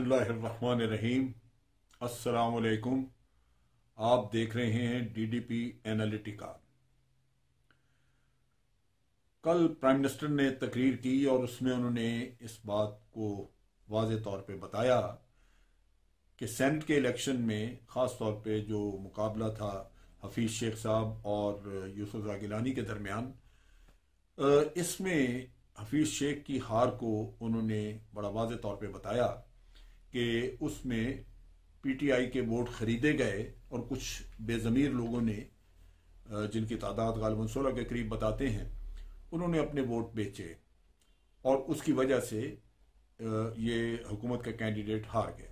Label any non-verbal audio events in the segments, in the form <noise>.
बसमीम अस्सलाम आप देख रहे हैं डीडीपी एनालिटिका कल प्राइम मिनिस्टर ने तकरीर की और उसमें उन्होंने इस बात को वाज तौर पे बताया कि सेंट के इलेक्शन में ख़ास तौर पे जो मुकाबला था हफीज़ शेख साहब और यूसुफ रागिलानी के दरमियान इसमें हफीज़ शेख की हार को उन्होंने बड़ा वाज तौर पे बताया कि उसमें पीटीआई के वोट खरीदे गए और कुछ बेज़मीर लोगों ने जिनकी तादाद गालबन सोलह के करीब बताते हैं उन्होंने अपने वोट बेचे और उसकी वजह से ये हुकूमत का कैंडिडेट हार गए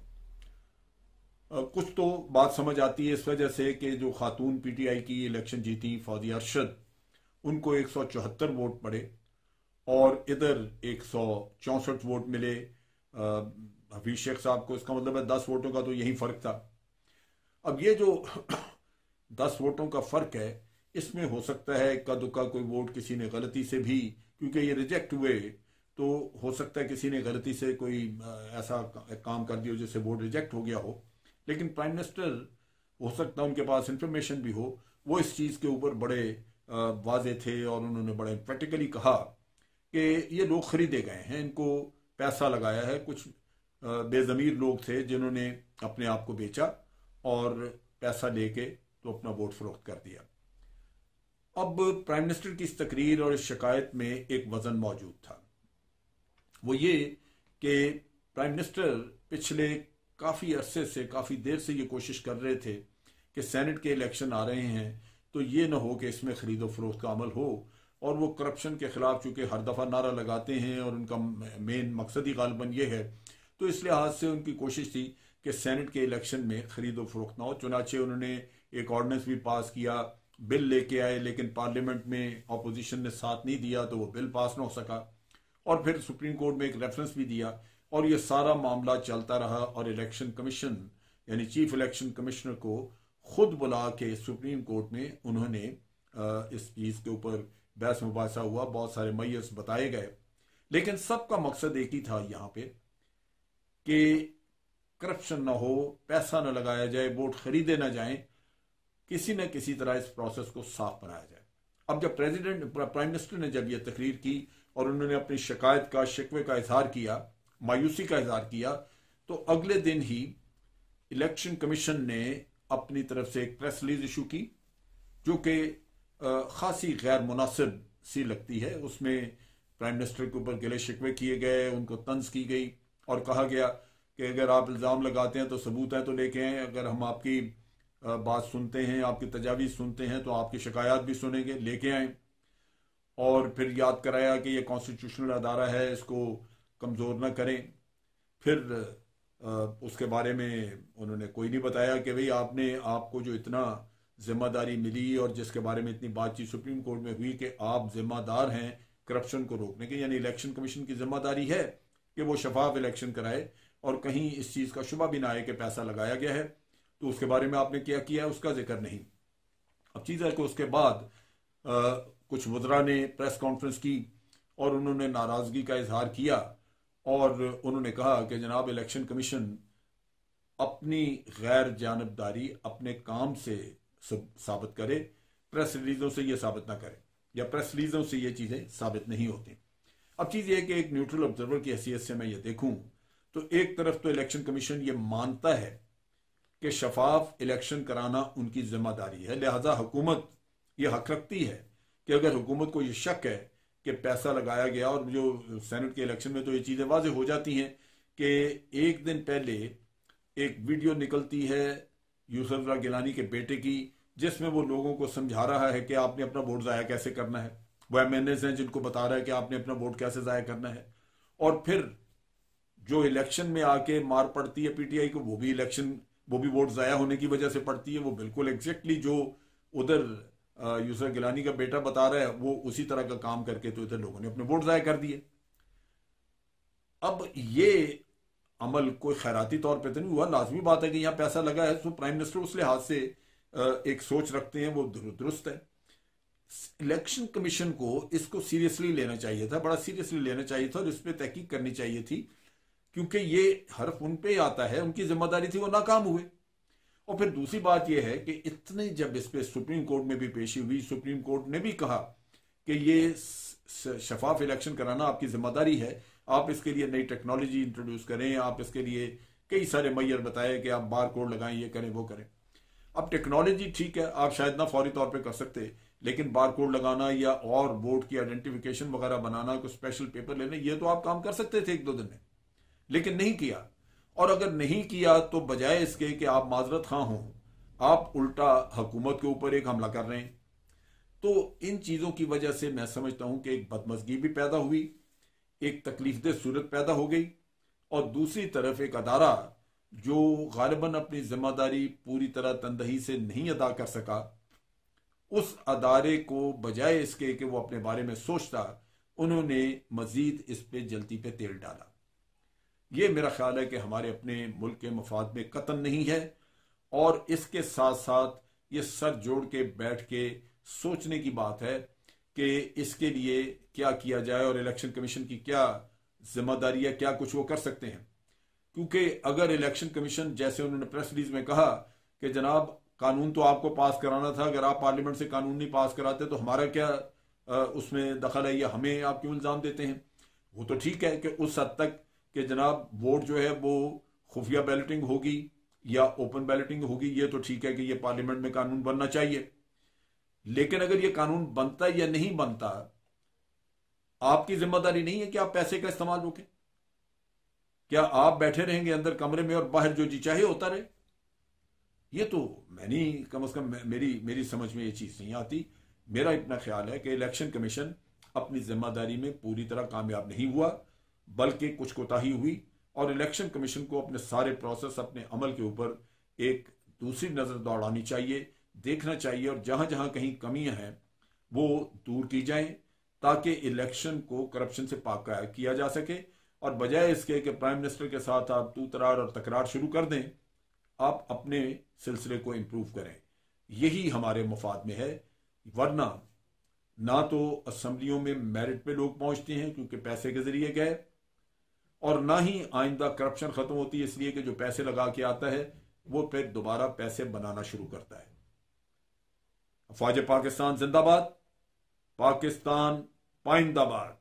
कुछ तो बात समझ आती है इस वजह से कि जो खातून पीटीआई की इलेक्शन जीती फौजी अरशद उनको एक सौ चौहत्तर वोट पड़े और इधर एक सौ चौंसठ वोट मिले हफीज शेख साहब को इसका मतलब है दस वोटों का तो यही फर्क था अब ये जो <clears throat> दस वोटों का फर्क है इसमें हो सकता है इक्का दुक्का कोई वोट किसी ने गलती से भी क्योंकि ये रिजेक्ट हुए तो हो सकता है किसी ने गलती से कोई ऐसा काम कर दिया जिससे वोट रिजेक्ट हो गया हो लेकिन प्राइम मिनिस्टर हो सकता है उनके पास इंफॉर्मेशन भी हो वो इस चीज़ के ऊपर बड़े वाजे थे और उन्होंने बड़े प्रैक्टिकली कहा कि ये लोग खरीदे गए हैं इनको पैसा लगाया है कुछ बेजमीर लोग थे जिन्होंने अपने आप को बेचा और पैसा लेके तो अपना वोट फरोख्त कर दिया अब प्राइम मिनिस्टर की इस तकरीर और इस शिकायत में एक वजन मौजूद था वो ये कि प्राइम मिनिस्टर पिछले काफ़ी अरसे से काफ़ी देर से ये कोशिश कर रहे थे कि सेनेट के इलेक्शन आ रहे हैं तो ये ना हो कि इसमें ख़रीदो फरोख का अमल हो और वो करप्शन के ख़िलाफ़ चूंकि हर दफ़ा नारा लगाते हैं और उनका मेन मकसद ही गालबन ये है तो इस लिहाज से उनकी कोशिश थी कि सेनेट के इलेक्शन में खरीद व फरोख्त ना हो चुनाचे उन्होंने एक ऑर्डिनेंस भी पास किया बिल लेके आए लेकिन पार्लियामेंट में अपोजिशन ने साथ नहीं दिया तो वो बिल पास ना हो सका और फिर सुप्रीम कोर्ट में एक रेफरेंस भी दिया और ये सारा मामला चलता रहा और इलेक्शन कमीशन यानी चीफ इलेक्शन कमिश्नर को खुद बुला के सुप्रीम कोर्ट में उन्होंने इस चीज़ के ऊपर बहस मुबासा हुआ बहुत सारे मैस बताए गए लेकिन सबका मकसद एक ही था यहाँ पे कि करप्शन ना हो पैसा ना लगाया जाए वोट खरीदे ना जाए किसी न किसी तरह इस प्रोसेस को साफ बनाया जाए अब जब प्रेसिडेंट प्राइम मिनिस्टर ने जब यह तकरीर की और उन्होंने अपनी शिकायत का शिकवे का इजहार किया मायूसी का इजहार किया तो अगले दिन ही इलेक्शन कमीशन ने अपनी तरफ से एक प्रेस रिलीज इशू की जो कि खासी गैर मुनासिब सी लगती है उसमें प्राइम मिनिस्टर के ऊपर गले शिकवे किए गए उनको तंज की गई और कहा गया कि अगर आप इल्ज़ाम लगाते हैं तो सबूत है तो लेके आए अगर हम आपकी बात सुनते हैं आपकी तजावीज़ सुनते हैं तो आपकी शिकायत भी सुनेंगे लेके आए और फिर याद कराया कि यह कॉन्स्टिट्यूशनल अदारा है इसको कमज़ोर ना करें फिर उसके बारे में उन्होंने कोई नहीं बताया कि भाई आपने आपको जो इतना जिम्मेदारी मिली और जिसके बारे में इतनी बातचीत सुप्रीम कोर्ट में हुई कि आप जिम्मेदार हैं करप्शन को रोकने के यानी इलेक्शन कमीशन की जिम्मेदारी है कि वो शफाफ इलेक्शन कराए और कहीं इस चीज़ का शुभ भी ना आए कि पैसा लगाया गया है तो उसके बारे में आपने क्या किया है उसका जिक्र नहीं अब चीज़ है कि उसके बाद आ, कुछ वजरा ने प्रेस कॉन्फ्रेंस की और उन्होंने नाराज़गी का इजहार किया और उन्होंने कहा कि जनाब इलेक्शन कमीशन अपनी गैर जानबदारी अपने काम से साबित करे प्रेस रिलीजों से ये साबित ना करे या प्रेस रिलीजों से ये चीज़ें साबित नहीं होती अब चीज यह कि एक न्यूट्रल ऑब्जर्वर की हैसियत से मैं ये देखूं तो एक तरफ तो इलेक्शन कमीशन ये मानता है कि शफाफ इलेक्शन कराना उनकी जिम्मेदारी है लिहाजा हुकूमत ये हक रखती है कि अगर हुकूमत को ये शक है कि पैसा लगाया गया और जो सेनेट के इलेक्शन में तो ये चीज़ें वाज हो जाती हैं कि एक दिन पहले एक वीडियो निकलती है यूसुफ गिलानी के बेटे की जिसमें वो लोगों को समझा रहा है कि आपने अपना वोट ज़ाया कैसे करना है वो एम एन हैं जिनको बता रहा है कि आपने अपना वोट कैसे ज़ाया करना है और फिर जो इलेक्शन में आके मार पड़ती है पीटीआई को वो भी इलेक्शन वो भी वोट ज़ाया होने की वजह से पड़ती है वो बिल्कुल एग्जैक्टली जो उधर यूसर गिलानी का बेटा बता रहा है वो उसी तरह का काम करके तो इधर लोगों ने अपने वोट ज़ाया कर दिए अब ये अमल कोई खैराती तौर पर तो नहीं हुआ लाजमी बात है कि यहाँ पैसा लगा है तो प्राइम मिनिस्टर उस लिहाज से एक सोच रखते हैं वो दुरुस्त है इलेक्शन कमीशन को इसको सीरियसली लेना चाहिए था बड़ा सीरियसली लेना चाहिए था और इस पर तहकीक करनी चाहिए थी क्योंकि ये हर्फ उन पे आता है उनकी जिम्मेदारी थी वो नाकाम हुए और फिर दूसरी बात यह है कि इतने जब इस पर सुप्रीम कोर्ट में भी पेशी हुई सुप्रीम कोर्ट ने भी कहा कि ये शफाफ इलेक्शन कराना आपकी जिम्मेदारी है आप इसके लिए नई टेक्नोलॉजी इंट्रोड्यूस करें आप इसके लिए कई सारे मैयर बताए कि आप बार कोड लगाएं ये करें वो करें अब टेक्नोलॉजी ठीक है आप शायद ना फौरी तौर पर कर सकते लेकिन बार कोड लगाना या और बोर्ड की आइडेंटिफिकेशन वगैरह बनाना कोई स्पेशल पेपर लेना ये तो आप काम कर सकते थे एक दो दिन में लेकिन नहीं किया और अगर नहीं किया तो बजाय इसके कि आप माजरत खां हों आप उल्टा हुकूमत के ऊपर एक हमला कर रहे हैं तो इन चीज़ों की वजह से मैं समझता हूं कि एक बदमजगी भी पैदा हुई एक तकलीफ दह सूरत पैदा हो गई और दूसरी तरफ एक अदारा जो गालिबा अपनी जिम्मेदारी पूरी तरह तनदही से नहीं अदा कर सका उस अदारे को बजाय इसके कि वो अपने बारे में सोचता उन्होंने मजीद इस पे जलती पे तेल डाला ये मेरा ख्याल है कि हमारे अपने मुल्क के मफाद में कतन नहीं है और इसके साथ साथ ये सर जोड़ के बैठ के सोचने की बात है कि इसके लिए क्या किया जाए और इलेक्शन कमीशन की क्या जिम्मेदारी है क्या कुछ वो कर सकते हैं क्योंकि अगर इलेक्शन कमीशन जैसे उन्होंने प्रेस रिलीज में कहा कि जनाब कानून तो आपको पास कराना था अगर आप पार्लियामेंट से कानून नहीं पास कराते तो हमारा क्या उसमें दखल है या हमें आप क्यों इल्ज़ाम देते हैं वो तो ठीक है कि उस हद तक कि जनाब वोट जो है वो खुफिया बैलेटिंग होगी या ओपन बैलटिंग होगी ये तो ठीक है कि ये पार्लियामेंट में कानून बनना चाहिए लेकिन अगर ये कानून बनता या नहीं बनता आपकी जिम्मेदारी नहीं है कि आप पैसे का इस्तेमाल रोकें क्या आप बैठे रहेंगे अंदर कमरे में और बाहर जो जी चाहे होता रहे ये तो मैंने कम अज कम मेरी मेरी समझ में ये चीज़ नहीं आती मेरा इतना ख्याल है कि इलेक्शन कमीशन अपनी जिम्मेदारी में पूरी तरह कामयाब नहीं हुआ बल्कि कुछ कोताही हुई और इलेक्शन कमीशन को अपने सारे प्रोसेस अपने अमल के ऊपर एक दूसरी नज़र दौड़ानी चाहिए देखना चाहिए और जहाँ जहाँ कहीं कमियाँ हैं वो दूर की जाएँ ताकि इलेक्शन को करप्शन से पाक किया जा सके और बजाय इसके कि प्राइम मिनिस्टर के साथ आप तू तरार और तकरार शुरू कर दें आप अपने सिलसिले को इम्प्रूव करें यही हमारे मफाद में है वरना ना तो असम्बलियों में मेरिट पे लोग पहुंचते हैं क्योंकि पैसे के जरिए गए और ना ही आइंदा करप्शन खत्म होती है इसलिए कि जो पैसे लगा के आता है वो फिर दोबारा पैसे बनाना शुरू करता है फौज पाकिस्तान जिंदाबाद पाकिस्तान पाइंदाबाद